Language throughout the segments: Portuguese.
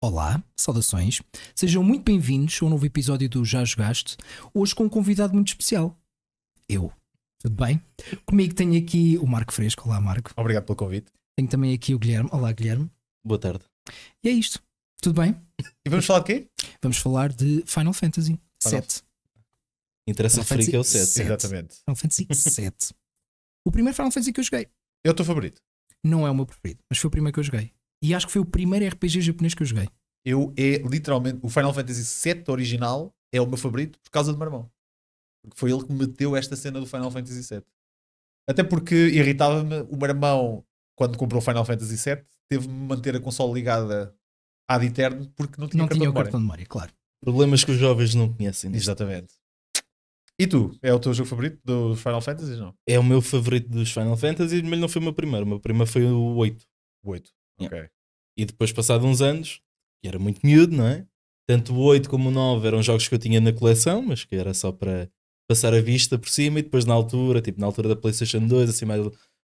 Olá, saudações. Sejam muito bem-vindos a um novo episódio do Já Jogaste. Hoje com um convidado muito especial. Eu. Tudo bem? Comigo tenho aqui o Marco Fresco. Olá, Marco. Obrigado pelo convite. Tenho também aqui o Guilherme. Olá, Guilherme. Boa tarde. E é isto. Tudo bem? E vamos falar de quê? Vamos falar de Final Fantasy VII. Interessa referir que é o 7. 7. Exatamente. Final Fantasy VII. o primeiro Final Fantasy que eu joguei. É o teu favorito? Não é o meu preferido, mas foi o primeiro que eu joguei e acho que foi o primeiro RPG japonês que eu joguei. Eu é literalmente o Final Fantasy VII original é o meu favorito por causa do meu irmão. Porque foi ele que meteu esta cena do Final Fantasy VII. Até porque irritava-me o meu irmão quando comprou o Final Fantasy VII teve-me manter a consola ligada ad eterno porque não tinha, não cartão, tinha de cartão de memória, claro. Problemas que os jovens não conhecem. Exatamente. E tu? É o teu jogo favorito dos Final Fantasy? Não? É o meu favorito dos Final Fantasy, mas não foi o meu primeiro. O meu primeiro foi o 8. O 8. E depois, passado uns anos, que era muito miúdo, não é? Tanto o 8 como o 9 eram jogos que eu tinha na coleção, mas que era só para passar a vista por cima e depois na altura, tipo na altura da PlayStation 2, assim mais,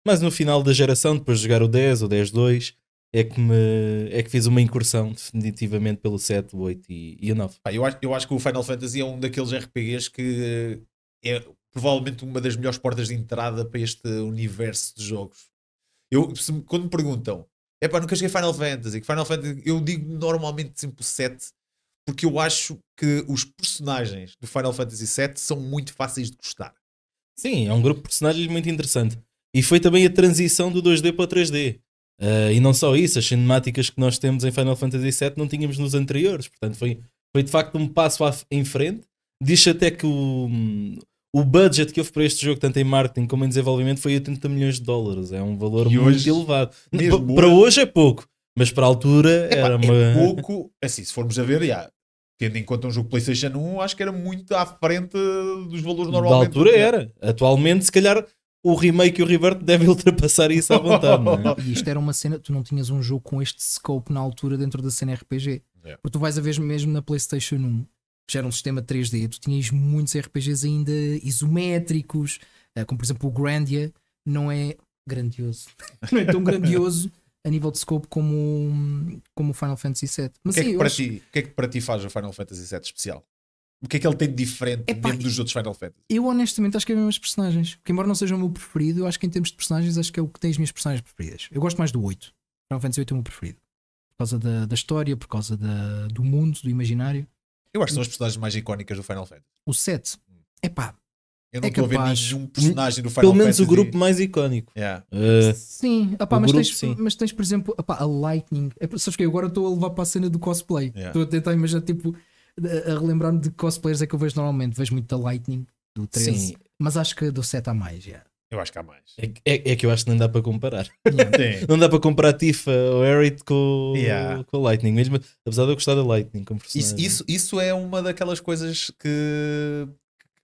mais no final da geração, depois de jogar o 10 ou 10-2, é que, me, é que fiz uma incursão definitivamente pelo 7, o 8 e, e o 9. Ah, eu, acho, eu acho que o Final Fantasy é um daqueles RPGs que é provavelmente uma das melhores portas de entrada para este universo de jogos. Eu, se, quando me perguntam é pá, nunca cheguei Final Fantasy. Final Fantasy eu digo normalmente sempre 7, porque eu acho que os personagens do Final Fantasy 7 são muito fáceis de gostar. Sim, é um grupo de personagens muito interessante. E foi também a transição do 2D para o 3D. Uh, ah, e não só isso, as cinemáticas que nós temos em Final Fantasy VII não tínhamos nos anteriores. Portanto, foi, foi de facto um passo em frente. Diz até que o, hum, o budget que houve para este jogo, tanto em marketing como em desenvolvimento, foi 80 milhões de dólares. É um valor e muito hoje, elevado. Para hoje é pouco, mas para a altura é, era pá, uma. É pouco, assim, se formos a ver, já, tendo em conta um jogo PlayStation 1, acho que era muito à frente dos valores normalmente. Na altura é. era. Atualmente, se calhar, o remake e o Rebirth devem ultrapassar isso à vontade. não é? E isto era uma cena, tu não tinhas um jogo com este scope na altura dentro da cena RPG. É. Porque tu vais a ver mesmo na PlayStation 1, já era um sistema 3D, tu tinhas muitos RPGs ainda isométricos, eh, como por exemplo o Grandia, não é grandioso, não é tão grandioso a nível de scope como como o Final Fantasy VII. Mas o que, é sim, é que para acho... ti, o que é que para ti faz o Final Fantasy VII especial? O que é que ele tem de diferente Epá, dentro dos outros Final Fantasy? Eu honestamente acho que é mesmo as personagens. Porque embora não seja o meu preferido, eu acho que em termos de personagens acho que é o que tem as minhas personagens preferidas. Eu gosto mais do 8. Final Fantasy VIII é o meu preferido. Por causa da, da história, por causa da, do mundo, do imaginário. Eu acho que são as personagens mais icónicas do Final Fantasy. O 7. Hum. é pá. Eu não é estou capaz. a ver nenhum personagem do Final Fantasy. Pelo menos Fantasy. o grupo mais icónico. Yeah. Uh, sim, mas, grupo, tens, sim. mas tens, por exemplo, opá, a Lightning. É, sabes que agora estou a levar para a cena do cosplay. Estou yeah. a tentar imaginar, tipo, a relembrar-me de cosplayers é que eu vejo normalmente. Vejo muito da Lightning, do 13. Sim. Mas acho que do 7 há mais, yeah. Eu acho que há mais. É, é, é, que eu acho que não dá para comparar. não dá para comparar Tifa ou Aerith com, yeah. com a Lightning, mesmo apesar de eu gostar da Lightning como personagem. Isso, isso, isso é uma daquelas coisas que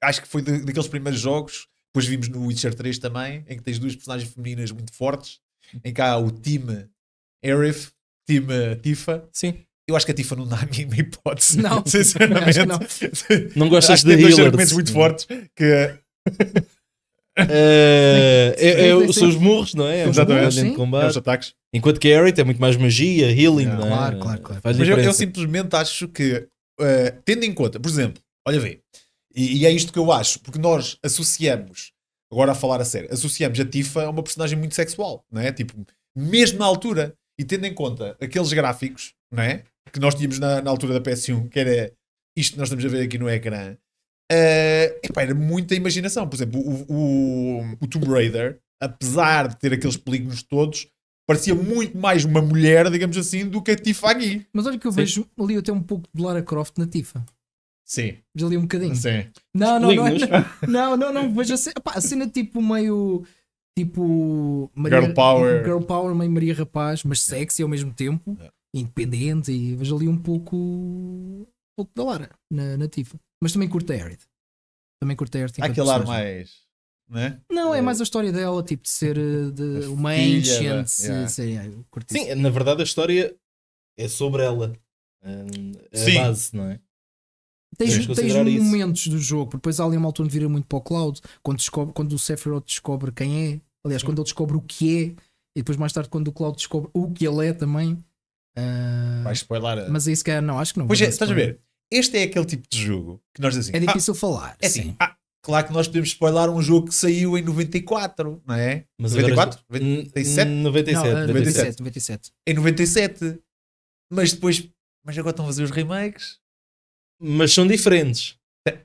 acho que foi de, daqueles primeiros jogos. Depois vimos no Witcher 3 também, em que tens duas personagens femininas muito fortes, em que há o time Aerith, time Tifa. Sim. Eu acho que a Tifa não dá a mínima hipótese. Não, sinceramente. Não. não gostas acho de que dois argumentos muito fortes que Uh, é, é, São os murros, não é? é Exatamente. É combate. os ataques. Enquanto que Harriet é muito mais magia, healing, não, não é? Claro, claro, claro. Mas eu, eu, simplesmente acho que, uh, tendo em conta, por exemplo, olha bem, e, e, é isto que eu acho, porque nós associamos, agora a falar a sério, associamos a Tifa a uma personagem muito sexual, não é? Tipo, mesmo na altura, e tendo em conta aqueles gráficos, não é? Que nós tínhamos na, na altura da PS1, que era isto que nós estamos a ver aqui no ecrã, Uh, epá, era muita imaginação. Por exemplo, o, o, o, Tomb Raider, apesar de ter aqueles polígonos todos, parecia muito mais uma mulher, digamos assim, do que a Tifa aqui. Mas olha que eu Sim. vejo ali até um pouco de Lara Croft na Tifa. Sim. Vejo ali um bocadinho. Sim. Não, não, não, é- não, não, não, não, vejo a cena, opa, a cena tipo meio. Tipo. Maria, girl Power. Girl Power, meio Maria Rapaz, mas sexy ao mesmo tempo, é. independente, e vejo ali um pouco. Um pouco da Lara na, na Tifa. Mas também curto a Aerith. Também curto a Aerith. Aquele ar mais. Né? Não, é, é mais a história dela, tipo de ser eh, de uma né? ancient. Da... Yeah. é, Sim, na verdade a história é sobre ela. Eh, sim. a base, não é? Tens, tens momentos isso. do jogo, depois há ali uma altura vira muito para o Cloud, quando, descobre, quando o Sephiroth descobre quem é, aliás, quando ele descobre o que é, e depois mais tarde quando o Cloud descobre o que ele é também. Uh, Vai spoiler. Mas é isso que é, não, acho que não. Pois é, estás a ver? Este é aquele tipo de jogo que nós dizemos. Assim, é ah, difícil ah, falar. É assim, ah, claro que nós podemos spoiler um jogo que saiu em 94, não é? Mas 94? Agora, 97? 97, não, 97, 97. Em 97. Mas depois. Mas agora estão a fazer os remakes. Mas são diferentes.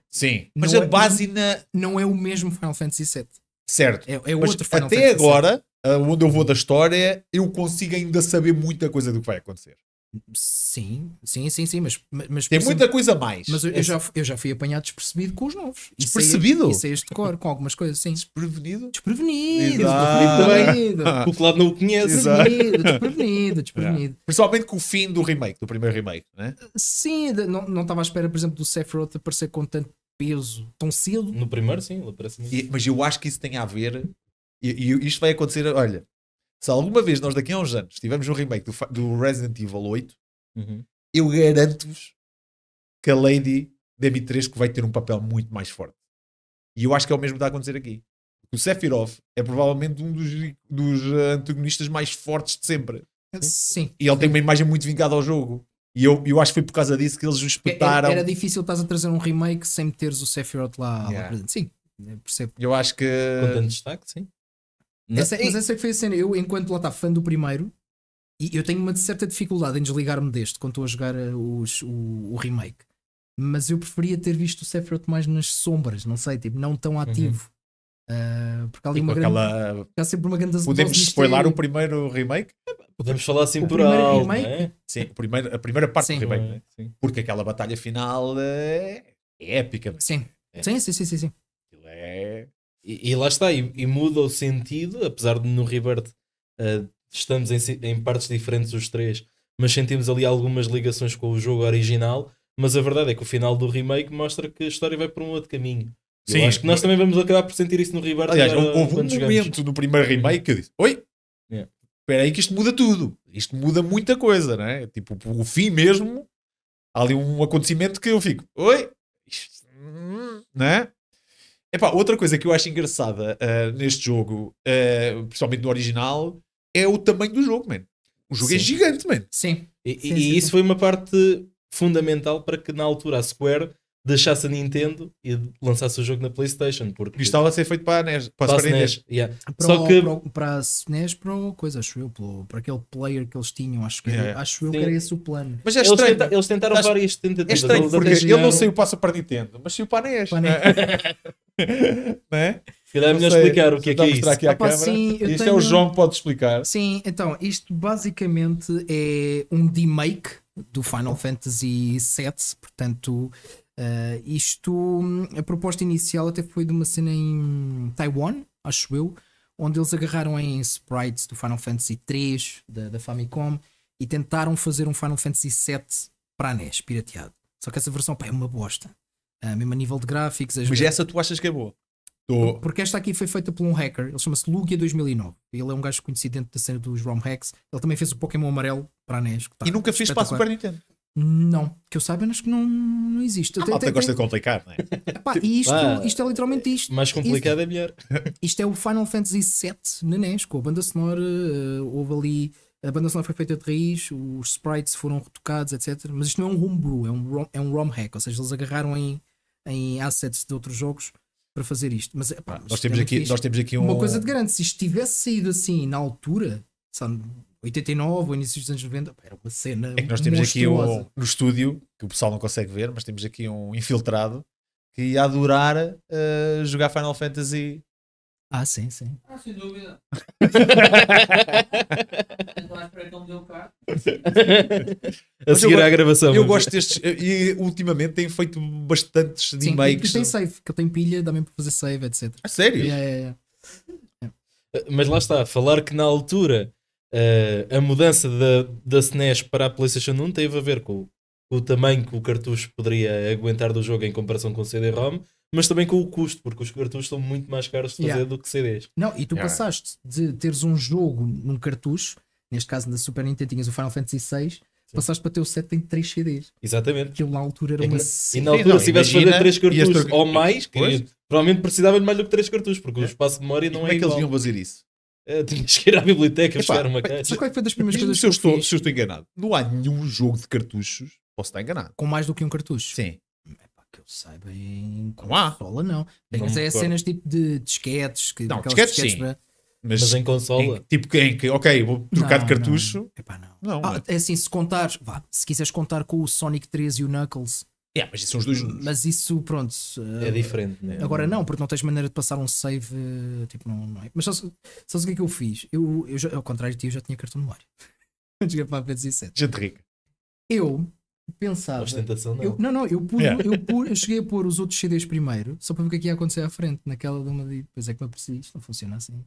Sim. Mas não a é- base na. Não é o mesmo Final Fantasy VII. Certo. É, é outro Final Até Fantasy agora, VII. onde eu vou da história, eu consigo ainda saber muita coisa do que vai acontecer. Sim, sim, sim, sim, mas, mas tem muita exemplo, coisa a mais. Mas eu, eu, já, eu já fui apanhado despercebido com os novos. É despercebido? Isso é este cor com algumas coisas, sim. Desprevenido? Desprevenido, Exato. desprevenido. Porque lá não o conhece. Desprevenido, desprevenido, desprevenido. É. Principalmente com o fim do remake, do primeiro remake, né? Sim, não, não estava à espera, por exemplo, do Sephiroth aparecer com tanto peso tão cedo. No primeiro, sim, ele aparece muito. E, mas eu acho que isso tem a ver, e, e isto vai acontecer, olha, se alguma vez nós daqui a uns anos tivermos um remake do, do Resident Evil 8, uhum. eu garanto-vos que a Lady Dimitrescu vai ter um papel muito mais forte. E eu acho que é o mesmo que está a acontecer aqui. O Sephiroth é provavelmente um dos, dos eh, antagonistas mais fortes de sempre. Sim. E ele tem uma imagem muito vingada ao jogo. E eu, eu acho que foi por causa disso que eles o é, é, espetaram. Era, era difícil estás a trazer um remake sem meteres o Sephiroth lá, yeah. lá presente. Sim, percebo. Eu acho que. Com tanto destaque, sim. Essa, mas essa foi a cena. Eu, enquanto lá está fã do primeiro, e eu tenho uma certa dificuldade em desligar-me deste quando estou a jogar eh, os, o, o, remake. Mas eu preferia ter visto o Sephiroth mais nas sombras, não sei, tipo, não tão uhum. ativo. Uhum. Uh, porque há ali tipo uma grande. Aquela... sempre uma grande Podemos spoiler o primeiro remake? Podemos falar assim o por remake Né? Sim, o primeiro, a primeira parte sim. do remake. Sim. Porque aquela batalha final é, é épica. Sim. Né? É. sim. Sim, sim, sim, sim. E, e lá está, e, e, muda o sentido, apesar de no Revert uh, eh, estamos em, em partes diferentes os três, mas sentimos ali algumas ligações com o jogo original. Mas a verdade é que o final do remake mostra que a história vai por um outro caminho. Eu Sim, acho que nós também vamos acabar por sentir isso no Rebirth. Aliás, agora, houve um jogamos. momento no primeiro remake que eu disse: Oi, espera yeah. aí que isto muda tudo. Isto muda muita coisa, não é? Tipo, o fim mesmo. Há ali um acontecimento que eu fico: Oi, isto, hum, não é? Epá, outra coisa que eu acho engraçada uh, neste jogo, uh, principalmente no original, é o tamanho do jogo, man. O jogo é sim. é gigante, man. Sim. E, sim, e sim, isso foi uma parte fundamental para que na altura a Square deixasse a Nintendo e lançasse o jogo na PlayStation. Porque estava a ser feito para a NES, para, para a NES. Yeah. Para Só o, que... para, para a SNES, para o coisa, acho eu, para, para aquele player que eles tinham, acho que, yeah. acho Sim. eu que era esse o plano. Mas é eles, estranho. Tenta, eles tentaram acho... várias tentativas. É estranho, porque eu não o passo para a Nintendo, mas saiu para a NES. Para NES. não é? Se é melhor explicar o que é que é isso. Aqui à Opa, sim, isto tenho... é o João que pode explicar. Sim, então, isto basicamente é um remake do Final Fantasy VII, portanto, Uh, isto, hum, a proposta inicial até foi de uma cena em Taiwan, acho eu, onde eles agarraram em sprites do Final Fantasy 3 da, da, Famicom e tentaram fazer um Final Fantasy 7 para a NES, pirateado. Só que essa versão pá, é uma bosta. Uh, mesmo a nível de gráficos. Mas vezes... essa tu achas que é boa? Tô... Porque esta aqui foi feita por um hacker, ele chama-se Lugia 2009. Ele é um gajo conhecido dentro da cena dos ROM hacks. Ele também fez o Pokémon Amarelo para a NES. Tá e nunca fez para a Super Nintendo. Não, que eu saiba, acho que não, não existe. Ah, até gosta de complicar, não é? Epá, isto, ah, isto é literalmente isto. Mais complicado isto, é melhor. Isto é o Final Fantasy VII na com a banda sonora, uh, houve ali. A banda sonora foi feita de raiz, os sprites foram retocados, etc. Mas isto não é um homebrew, é um ROM, é um ROM hack, ou seja, eles agarraram em, em assets de outros jogos para fazer isto. Mas, epá, ah, nós, isto é temos é aqui, nós temos aqui um... uma coisa de grande. Se isto tivesse saído assim na altura, sabe, 89, início dos anos 90, era uma cena. É que nós temos monstruosa. aqui um, no estúdio, que o pessoal não consegue ver, mas temos aqui um infiltrado que ia adorar uh, jogar Final Fantasy. Ah, sim, sim. Ah, sem dúvida. Então, é a seguir à gravação. Eu gosto destes. Eh, e ultimamente tenho feito bastantes sim, remakes. Que tem save, que eu tenho pilha, dá mesmo para fazer save, etc. sério? Yeah, yeah, yeah. Eh, mas lá está, falar que na altura uh, a mudança da, da SNES para a PlayStation 1 teve a ver com, com o tamanho que o cartucho poderia aguentar do jogo em comparação com o CD-ROM, mas também com o custo, porque os cartuchos são muito mais caros de fazer yeah. do que CDs. Não, e tu yeah. passaste de teres um jogo num cartucho, neste caso na Super Nintendo tinhas o Final Fantasy VI, passaste para ter o set em 3 CDs. Exatamente. Aquilo na altura era é uma. E na altura, se tivesse fazer 3 cartuchos ou mais, provavelmente precisava de mais do que 3 cartuchos, porque o é. espaço de memória não é. Como é que eles iam fazer isso? Uh, tinhas que ir à biblioteca Epá, buscar uma caixa. qual é foi das primeiras coisas se eu, estou, se eu estou enganado? Não há nenhum jogo de cartuchos, posso estar enganado. Com mais do que um cartucho? Sim. Epá, que eu saiba em consola, não. Tem as é cenas tipo de disquetes. Que, não, disquetes, disquetes sim. Para... Mas, mas, em consola. Em, tipo em que, ok, vou trocar não, de cartucho. Não. Epá, não. não ah, é. é assim, se contares, vá, se quiseres contar com o Sonic 3 e o Knuckles Yeah, mas isso são os dois juntos. Mas isso, pronto. É uh, diferente, né? Agora não, porque não tens maneira de passar um save. Eh, tipo, não, não é. Mas só, só o que é que eu fiz? Eu, eu já, ao contrário de ti, eu já tinha cartão de memória. Joguei para a P17. Gente rica. Eu pensava. Ostentação não. Eu, não, não, eu, pude, yeah. eu, pude, eu cheguei a pôr os outros CDs primeiro, só para ver o que é que ia acontecer à frente, naquela de uma. Depois é que me apercebi, isto não funciona assim.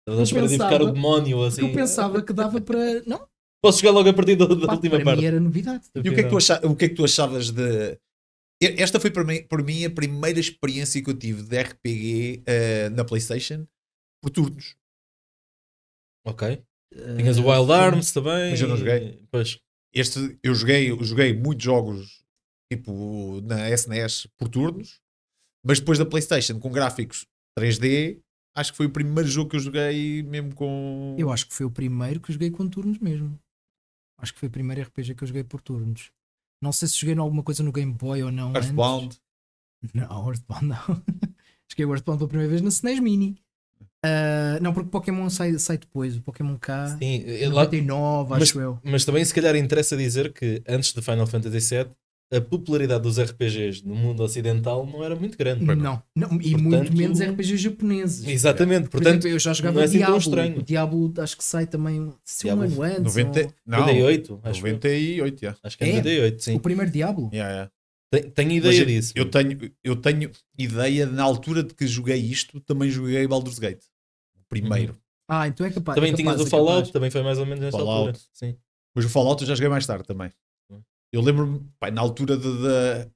Estavas a esperar de ficar o demónio assim. Eu pensava que dava para. Não, Posso jogar logo a partir da, Pá, última para parte. Mim era novidade. E o que, é que tu acha, o que é que tu achavas de. Esta foi para mim, para mim a primeira experiência que eu tive de RPG uh, eh, na PlayStation por turnos. Ok. Eh, Tinhas o Wild Arms também. Mas eu não joguei. Pois. Este, eu joguei, eu joguei muitos jogos tipo na SNES por turnos, mas depois da PlayStation com gráficos 3D, acho que foi o primeiro jogo que eu joguei mesmo com. Eu acho que foi o primeiro que joguei com turnos mesmo. Acho que foi o primeiro RPG que eu joguei por turnos. Não sei se joguei em alguma coisa no Game Boy ou não. Earthbound? Antes. Não, Earthbound não. joguei o Earthbound pela primeira vez na SNES Mini. Uh, não, porque Pokémon sai, sai depois, o Pokémon K Sim, 99, lá, acho mas, eu. Mas também se calhar interessa dizer que antes de Final Fantasy VII a popularidade dos RPGs no mundo ocidental não era muito grande. Não, não. não e portanto, muito menos RPGs japoneses. Exatamente, portanto, Por exemplo, eu já jogava é assim Diablo, estranho. O Diablo acho que sai também se um ano antes. 90, ou... não, 98, acho 98, yeah. É. acho que é, 98, é? sim. O primeiro Diablo? Yeah, yeah. Tenho, tenho ideia Mas, disso. Eu tenho, eu tenho ideia, na altura de que joguei isto, também joguei Baldur's Gate. O primeiro. Uhum. Ah, então é capaz. Também é capaz, tinhas o é Fallout, é também foi mais ou menos nessa Fallout. altura. Sim. Mas o Fallout eu já joguei mais tarde também. Eu lembro-me, na altura da.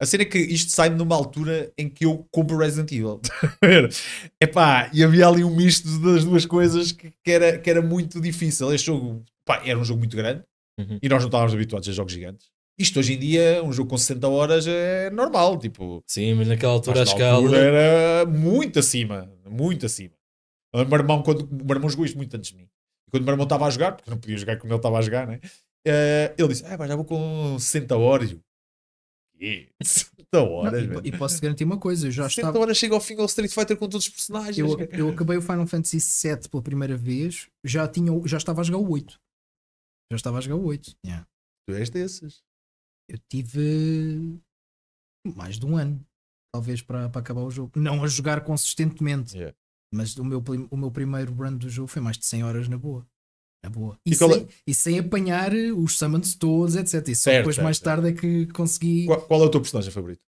A cena é que isto sai numa altura em que eu compro Resident Evil. Epá, e havia ali um misto das duas coisas que, que, era, que era muito difícil. Este jogo pá, era um jogo muito grande uhum. e nós não estávamos habituados a jogos gigantes. Isto hoje em dia, um jogo com 60 horas é normal, tipo. Sim, mas naquela altura a escala. Altura era muito acima, muito acima. O meu irmão, quando, o meu irmão jogou isto muito antes de mim. E quando o meu irmão estava a jogar, porque não podia jogar como ele estava a jogar, né? Uh, ele disse: Ah, mas já vou com 60 horas. E 60 horas, não, e, e posso garantir uma coisa: eu já 60 estava... horas chega ao fim ao Street Fighter com todos os personagens. Eu, eu acabei o Final Fantasy VII pela primeira vez, já, tinha, já estava a jogar o 8. Já estava a jogar o 8. Yeah. Tu és desses. Eu tive mais de um ano, talvez, para, para acabar o jogo. Não a jogar consistentemente. Yeah. Mas o meu, o meu primeiro run do jogo foi mais de 100 horas na boa. É boa. E, e, sem, é- e, sem, apanhar os summons todos, etc. E só é certo, depois certo, mais certo. tarde é que consegui. Qual, qual, é o teu personagem favorito?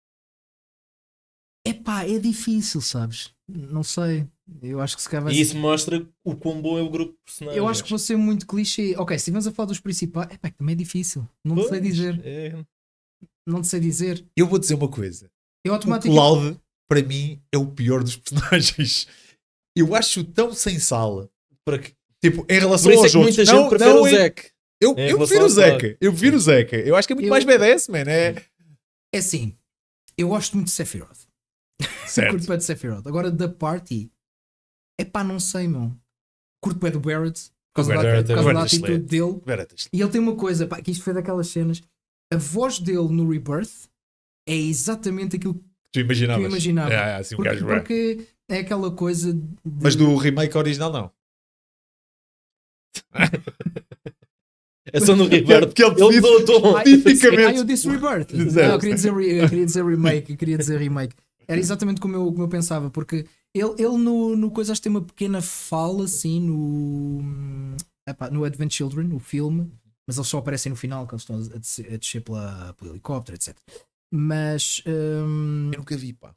é pá, é difícil, sabes? Não sei. Eu acho que se calhar E isso mostra o quão bom é o grupo de personagens. Eu acho que vou ser muito clichê. Ok, se estivermos a falar dos principais, é também é difícil. Não pois, te sei dizer. É... Não te sei dizer. Eu vou dizer uma coisa. Eu O Cloud, para mim, é o pior dos personagens. Eu acho tão sem sala para que Tipo, em relação é aos é outros. Muita não, gente prefere não, o Zeke. Eu, eu, eu prefiro o Zeca. Eu prefiro o Zeca. Eu acho que é muito eu... mais BDS, man. É... é assim. Eu gosto muito de Sephiroth. Certo. curto pé de Sephiroth. Agora, da Party. É pá, não sei, meu. Curto pé do Barrett. Por causa, Barrett, da, é por causa Barrett, da atitude dele. Barrett. É e ele tem uma coisa, pá, que isto foi daquelas cenas. A voz dele no Rebirth é exatamente aquilo que tu imaginavas. Que eu imaginava. É, é, assim, um porque, gajo porque é aquela coisa. De... Mas do remake original, não. É só no Rebirth. que porque ele, ele o tom. Ah, eu disse Rebirth. Não, eu, queria dizer re, eu queria dizer remake. Eu queria dizer remake. Era exatamente como eu, como eu pensava, porque ele, ele no, no coisa acho que tem uma pequena fala assim no, epá, no Advent Children, o filme, mas eles só aparecem no final quando estão a descer, a descer pela, pelo helicóptero, etc. Mas hum, eu nunca vi, pá.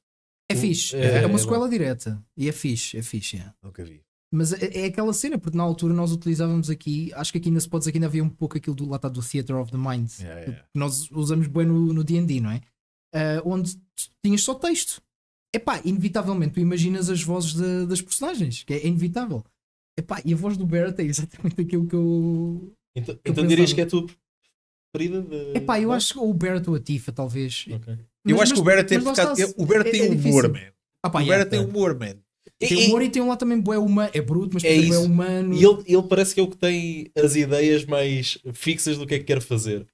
É fixe, é, é uma é, sequela direta e é fixe, é fixe. É. Nunca vi. Mas é, é, aquela cena, porque na altura nós utilizávamos aqui, acho que aqui na Spots ainda havia um pouco aquilo do lá está do Theater of the Mind, yeah, yeah. que nós usamos bem no DD, não é? Uh, onde tinhas só texto. Epá, inevitavelmente tu imaginas as vozes de, das personagens, que é, é inevitável. Epá, e a voz do Barrett é exatamente aquilo que eu. Então, que eu então dirias que é a tua preferida? De... Epá, eu acho que o Barrett ou a Tifa, talvez. Okay. Mas, eu acho mas, que o Barrett, é, é, o Barrett tem humor, man. Ah, pá, o é, Barrett tem é. humor, man. Tem humor e, e tem um lado também é uma é bruto, mas é, é isso. é humano. E ele, ele parece que é o que tem as ideias mais fixas do que é que quer fazer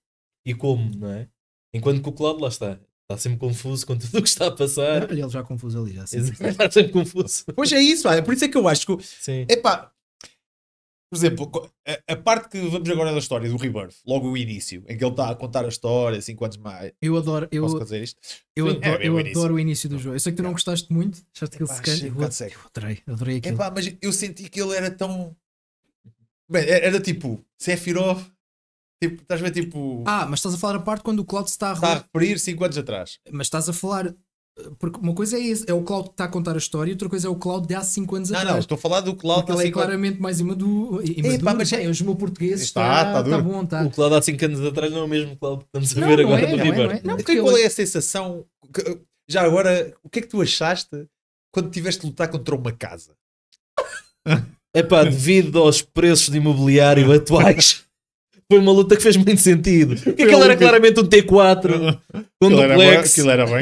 e como, não é? Enquanto que o Cláudio lá está, Está sempre confuso com tudo o que está a passar. Olha, ele já é confuso ali, já sempre. está sempre confuso. Pois é isso, é por isso é que eu acho que. Sim. Epá, por exemplo, a, a, parte que vamos agora da história do Rebirth, logo o início, em que ele está a contar a história, 5 anos mais. Eu adoro. Eu, Posso fazer isto? Eu, adoro, é, eu o adoro o início do jogo. Eu sei que tu não é. gostaste muito, achaste aquele se Eu, eu adorei, adorei aquilo. Epá, mas eu senti que ele era tão. Bem, é, era tipo Sephiroth. Tipo, estás a ver tipo. Ah, mas estás a falar a parte quando o Cloud está a. Está a referir 5 anos atrás. Mas estás a falar porque uma coisa é, esse, é o cloud que está a contar a história, outra coisa é o cloud de há 5 anos atrás. Não, estou a falar do cloud que ele é claramente mais imaduro. imaduro Epá, mas é-, é, o meus português está, está, está, está bom. Está. O cloud há 5 anos atrás não é o mesmo cloud que estamos a ver não agora é, é não É, não é. Não, porque qual é a sensação? Que, já agora, o que é que tu achaste quando tiveste de lutar contra uma casa? é pá, devido aos preços de imobiliário atuais. foi uma luta que fez muito sentido. Porque aquilo era claramente um T4 quando aquilo duplex. Era, aquilo era bem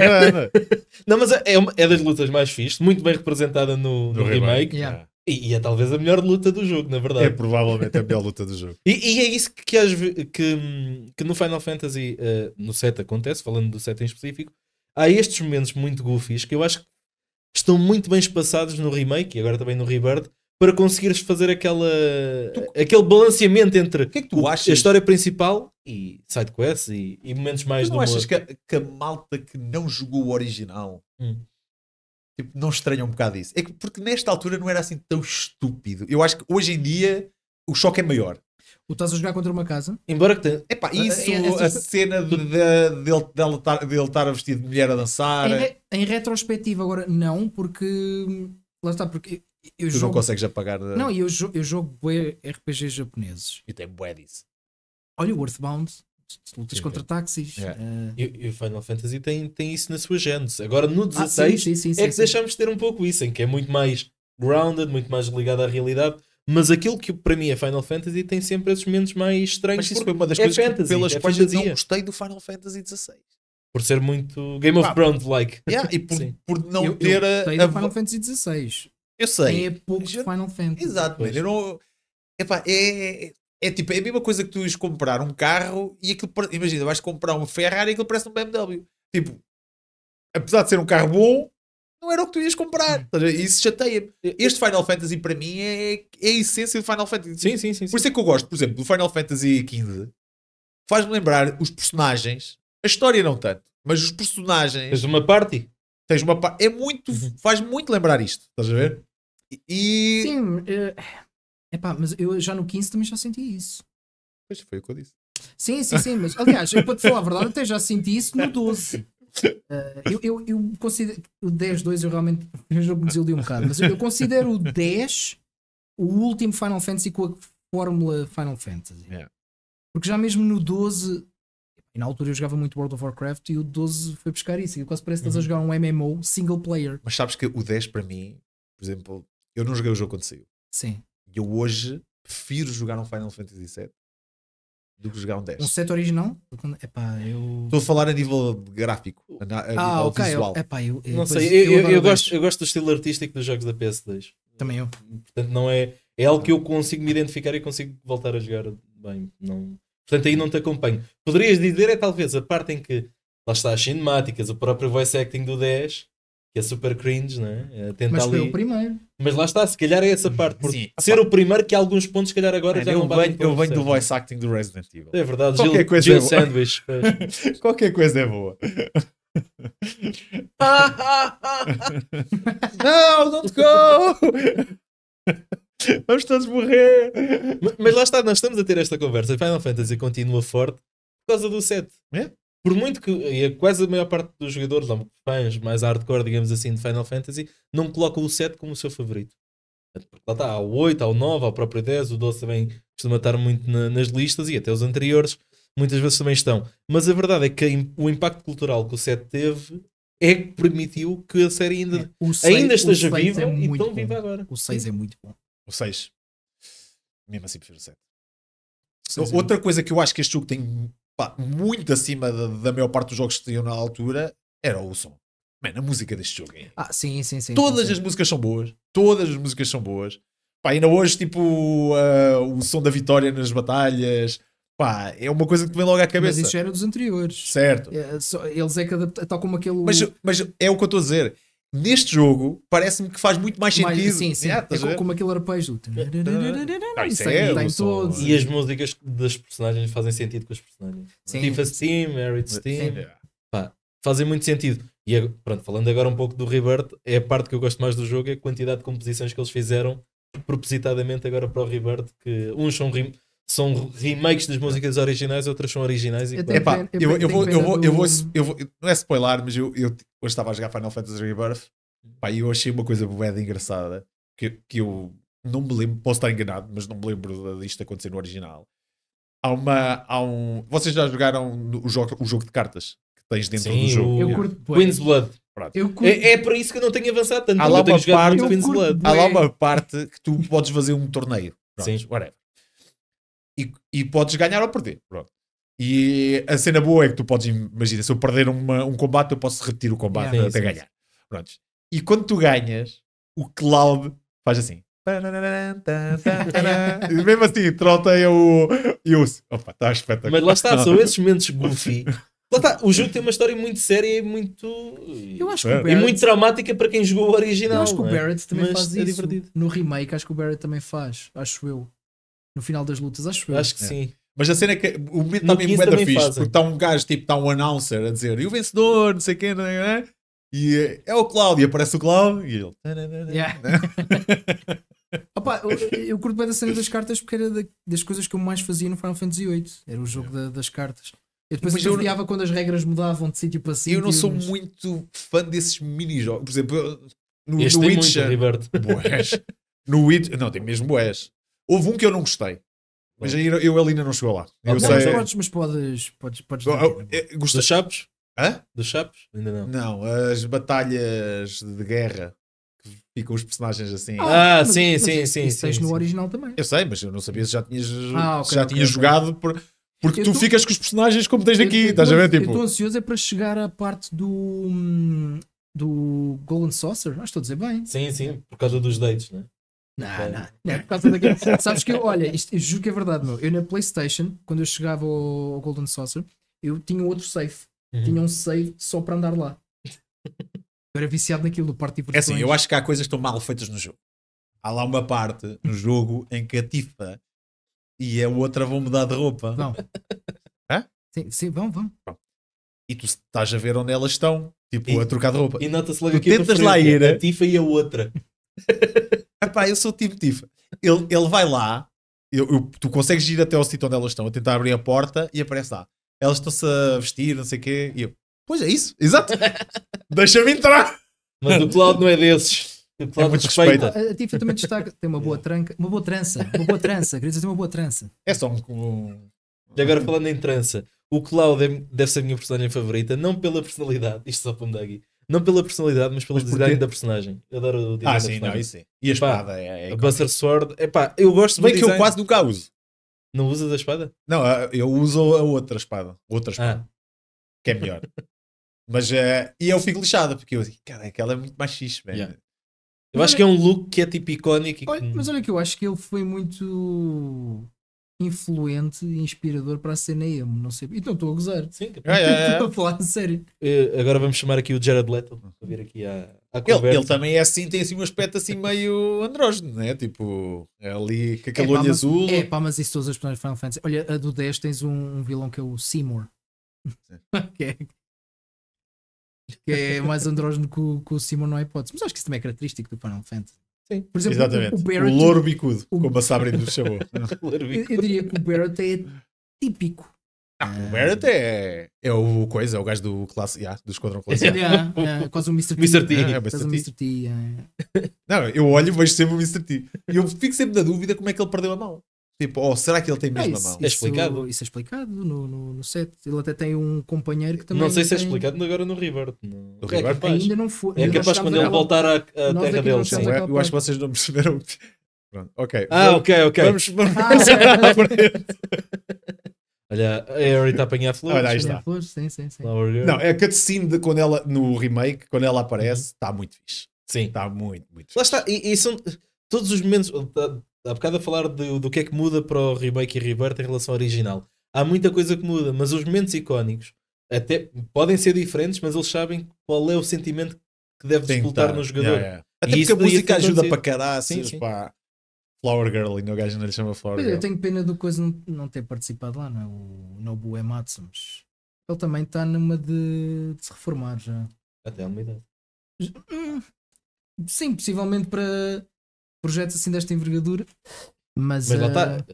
grande. Não, mas é, é, é das lutas mais fixe, muito bem representada no, no, no remake. remake. Yeah. E, e, é talvez a melhor luta do jogo, na verdade. É provavelmente a melhor luta do jogo. E, e, é isso que, que, que no Final Fantasy, uh, no 7 acontece, falando do 7 em específico, há estes momentos muito goofies que eu acho que estão muito bem espaçados no remake e agora também no Rebirth, para conseguires fazer aquela, tu... aquele balanceamento entre o que é que tu o, achas? a história principal e sidequests e, e momentos mais tu não achas que a, que a, malta que não jogou o original hum. tipo, não estranha um bocado isso? É que, porque nesta altura não era assim tão estúpido. Eu acho que hoje em dia o choque é maior. O estás a jogar contra uma casa? Embora que tenha. Epá, é, é, isso, é, é, é, a tipo- cena de, de, ele estar vestido de mulher a dançar. Em, é- re, em retrospectiva, agora não, porque. Hum, lá está, porque eu tu jogo... não consegues apagar. Não, eu, jo eu jogo bué RPGs japoneses. E tem bué disso. Olha o Earthbound, lutas sim, contra táxis. É. Uh... E, o Final Fantasy tem, tem isso na sua gênese. Agora no 16 ah, sim, sim, é que deixamos de ter um pouco isso, em que é muito mais grounded, muito mais ligado à realidade. Mas aquilo que para mim é Final Fantasy tem sempre esses momentos mais estranhos. Mas isso foi uma das é coisas fantasy, que, pelas é quais eu não gostei do Final Fantasy XVI. Por ser muito Game of ah, Thrones-like. yeah, e por, por não eu, ter eu a, a. Final Fantasy XVI. Eu sei. É pouco já... Final Fantasy. Exato, não... Epá, é, é, é tipo, é a mesma coisa que tu ires comprar um carro e aquilo. Imagina, vais comprar um Ferrari e aquilo parece um BMW. Tipo, apesar de ser um carro bom, não era o que tu ias comprar. Hum. Isso chateia-me. Este Final Fantasy para mim é, é a essência do Final Fantasy. Sim, sim, sim. Por isso é que eu gosto, por exemplo, do Final Fantasy XV. Faz-me lembrar os personagens. A história não tanto, mas os personagens. Tens uma party. Tens uma parte. É muito. Uhum. Faz muito lembrar isto. Estás a ver? E. Sim, é epá, mas eu já no 15 também já senti isso. Pois foi o que eu disse. Sim, sim, sim, mas aliás, eu para te falar a verdade, até já senti isso no 12. Uh, eh, eu, eu, eu, considero o 10-2 eu realmente eu já me desiludi um bocado, mas eu, considero o 10 o último Final Fantasy com a fórmula Final Fantasy. Yeah. Porque já mesmo no 12, na altura eu jogava muito World of Warcraft e o 12 foi buscar isso. E quase parece que estás uhum. a jogar um MMO single player. Mas sabes que o 10 para mim, por exemplo, eu não joguei o jogo quando saiu. Sim. E eu hoje prefiro jogar um Final Fantasy VII do que jogar um 10. Um set original? Epá, eu... Estou a falar a nível gráfico, a, ah, ok. visual. Eu, epá, eu, eu não sei, eu, eu gosto, eu gosto do estilo artístico dos jogos da PS2. Também eu. Portanto, não é, é algo que eu consigo me identificar e consigo voltar a jogar bem. Não, portanto, aí não te acompanho. Poderias dizer é talvez a parte em que lá está as cinemáticas, o próprio voice acting do 10 que é super cringe, não é? é tenta mas foi o primeiro. Mas lá está, se calhar é essa hum, parte. Por Sim. ser o primeiro que alguns pontos, se calhar agora Man, é, já não vai. Eu venho do voice acting do Resident Evil. É verdade, Qualquer Gil, coisa Gil é Sandwich. Qualquer coisa é boa. Ah, não, don't go! Vamos todos morrer! Mas, mas, lá está, nós estamos a ter esta conversa. Final Fantasy continua forte por causa do 7. É? por muito que e é quase a maior parte dos jogadores, ou fãs mais hardcore, digamos assim, de Final Fantasy, não colocam o 7 como o seu favorito. É, porque lá está, há o 8, há o 9, há o próprio 10, o 12 também costuma estar muito na, nas listas e até os anteriores muitas vezes também estão. Mas a verdade é que o impacto cultural que o 7 teve é que permitiu que a série ainda, é, 6, ainda esteja viva é e tão viva agora. O 6 é muito bom. O 6. Mesmo assim prefiro o 7. É outra coisa que eu acho que este jogo tem pá, muito acima da, da maior parte dos jogos que tinham na altura, era o som. Mano, a música deste jogo é. Ah, sim, sim, sim. Todas sim, as músicas são boas. Todas as músicas são boas. Pá, ainda hoje, tipo, uh, o som da vitória nas batalhas. Pá, é uma coisa que vem logo à cabeça. Mas isso era dos anteriores. Certo. É, só, eles é que tal como aquele. Mas, mas é o que eu estou a dizer neste jogo parece-me que faz muito mais sentido. Mais, sim, sim. Yeah, é, como, como aquele arpejo. Ah, isso é, é todos. E as músicas das personagens fazem sentido com os personagens. Tifa's Team, Harriet's Team. fazem muito sentido. E pronto, falando agora um pouco do Rebirth, é a parte que eu gosto mais do jogo, é a quantidade de composições que eles fizeram propositadamente agora para o Rebirth, que uns são rim são remakes das músicas originais, outras são originais. E, eu, claro. eu, eu, vou, eu, vou, eu, vou, eu vou, não é spoiler, mas eu, eu, hoje estava a jogar Final Fantasy Rebirth pá, e eu achei uma coisa boeda engraçada que, que eu não me lembro, posso estar enganado, mas não me lembro disto acontecer no original. Há uma. Há um, vocês já jogaram o jogo, o jogo de cartas que tens dentro Sim, do jogo? Eu curto Queen's Blood. Curto... É, é por isso que eu não tenho avançado tanto. Há lá, uma parte, há lá uma parte que tu podes fazer um torneio. Pronto, Sim. Whatever. E, e podes ganhar ou perder. Pronto. E a cena boa é que tu podes, imagina, se eu perder uma, um combate, eu posso repetir o combate yeah, até ganhar. Sim. E quando tu ganhas, o Cloud faz assim. Mesmo assim, trota e o. E eu Opa, está espetacular. Mas lá está, são esses momentos goofy. Lá está, o jogo tem uma história muito séria e muito. Eu acho que Barrett... E muito dramática para quem jogou o original. Eu acho que o é? Barrett é? também Mas faz é isso. Divertido. No remake, acho que o Barrett também faz. Acho eu. No final das lutas, acho eu. Acho que é. sim. Mas a cena é que o momento está mesmo bué da fixe, porque está um gajo, tipo, está um announcer a dizer e o vencedor, não sei quem, não é? E eh, é, o Cláudio, e aparece o Cláudio e ele. Yeah. Opa, eu, eu curto bem da cena das cartas porque era das coisas que eu mais fazia no Final Fantasy VIII. Era o jogo da, das cartas. Eu depois mas eu não... quando as regras mudavam de sítio para sítio. Eu não sou mas... muito fã desses mini-jogos. Por exemplo, no, este no Witcher. Muito, no Witcher. Não, tem mesmo boés. Houve um que eu não gostei. Mas aí eu, eu ainda não chegou lá. Eu não, sei... mas, podes, mas podes. podes, podes oh, das chaves? Hã? Das chaves? Ainda não. Não, as batalhas de guerra que ficam os personagens assim. Ah, ah mas, sim, mas, sim, mas, sim. sim, tens sim, no sim. original também. Eu sei, mas eu não sabia se já tinhas, ah, okay, já okay, tinhas okay. jogado. Por... Porque eu tu tô... ficas com os personagens como tens aqui, estás a ver? Tipo... Eu estou ansioso é para chegar à parte do. Hum, do Golden Saucer, não estou a dizer bem. Sim, sim, por causa dos dates, né? Não, não, não, é por causa daquilo. Sabes que, eu, olha, isto, juro que é verdade, meu. Eu na PlayStation, quando eu chegava ao, ao Golden Saucer, eu tinha outro safe. Uhum. Tinha um safe só para andar lá. Eu era viciado naquilo do parte de É assim, eu acho que há coisas que estão mal feitas no jogo. Há lá uma parte no jogo em que a Tifa e a é outra vão mudar de roupa. Não. Hã? Sim, sim, vão, vão. E tu estás a ver onde elas estão, tipo, e, a trocar de roupa. E nota-se logo tu que tentas lá ir. Né? A Tifa e a outra. pá, eu sou o tipo Tifa. Tipo, ele, ele vai lá, eu, eu, tu consegues ir até ao sítio onde elas estão, a tentar abrir a porta e aparece lá. Elas estão-se a vestir, não sei o quê. E eu, pois é isso, exato. Deixa-me entrar. Mas o Cláudio não é desses. O Cláudio é muito respeita. A, a Tifa também destaca, tem uma boa tranca, uma boa trança, uma boa trança, queria dizer uma boa trança. É só um... E agora falando em trança, o Cláudio é, deve ser a minha personagem favorita, não pela personalidade, isto só para um Dagi, não pela personalidade, mas pelo mas design da personagem. Eu adoro o design ah, da sim, personagem. Não, isso sim. E a epá, espada é, é A Buster Sword, epá, eu gosto Bem que design. eu quase nunca uso. Não usas a espada? Não, eu uso a outra espada. Outra ah. espada. Ah. Que é melhor. mas, uh, e eu fico lixado, porque eu digo, cara, aquela é muito mais xixi, velho. Yeah. Eu mas acho que é um look que é tipo icónico. Olha, que... Mas olha que eu acho que ele foi muito influente e inspirador para a cena emo, não sei. Então estou a gozar. Sim, estou é, é, é, a falar sério. Uh, agora vamos chamar aqui o Jared Leto para vir aqui a. conversa. Ele, ele, também é assim, tem assim um aspecto assim meio andrógeno, né? Tipo, é ali com aquele é, olho azul. É pá, mas isso todas as personagens Final Fantasy. Olha, a do 10 tens um, um vilão que é o Seymour. que, é, que é mais andrógeno que, o, que o Seymour não é hipótese. Mas acho que isso também é característico do Final Fantasy. Sim. Por exemplo, Exatamente. o Barrett. O louro bicudo, o... como a Sabrina nos chamou. eu, eu, diria que o Barrett é típico. o Barrett é, é o coisa, é o gajo do classe yeah, do Esquadrão Classe Yeah, é, yeah, é, é, quase o Mr. T. Mr. T. é, o Mr. T. Não, eu olho e vejo sempre o Mr. T. E eu fico sempre na dúvida como é que ele perdeu a mão. Tipo, ou será que ele tem ah, mesmo ah, isso, a mão? É explicado. Isso é explicado no, no, no, set. Ele até tem um companheiro que também. Não sei se é tem... explicado agora no river No... O é capaz. ainda não foi. É capaz quando ele voltar à terra é dele. Sim. Eu, é? eu acho que vocês não perceberam o que. Pronto, ok. Ah, vamos, ok, ok. Vamos, vamos ah, Olha, a Harry está a apanhar flores. Olha, aí está. Flores, sim, sim, sim. Não, é a cutscene de quando ela, no remake, quando ela aparece, uhum. está muito fixe. Sim. Está muito, muito fixe. Lá está, e, e são todos os momentos há bocado a falar do, do que é que muda para o remake e rebirth em relação ao original. Há muita coisa que muda, mas os momentos icónicos até podem ser diferentes, mas eles sabem qual é o sentimento que deve desbloquear tá. no jogador. Yeah, yeah. Até e porque a música ajuda para caraças, pá. Flower Girling, o gajo não lhe chama Flower é, Girl. Eu tenho pena do Coisa não ter participado lá, não é? O Nobu Ematsu, é mas ele também está numa de, de, se reformar já. Até uma idade. Hum, sim, possivelmente para projetos assim desta envergadura. Mas, mas, uh, tá.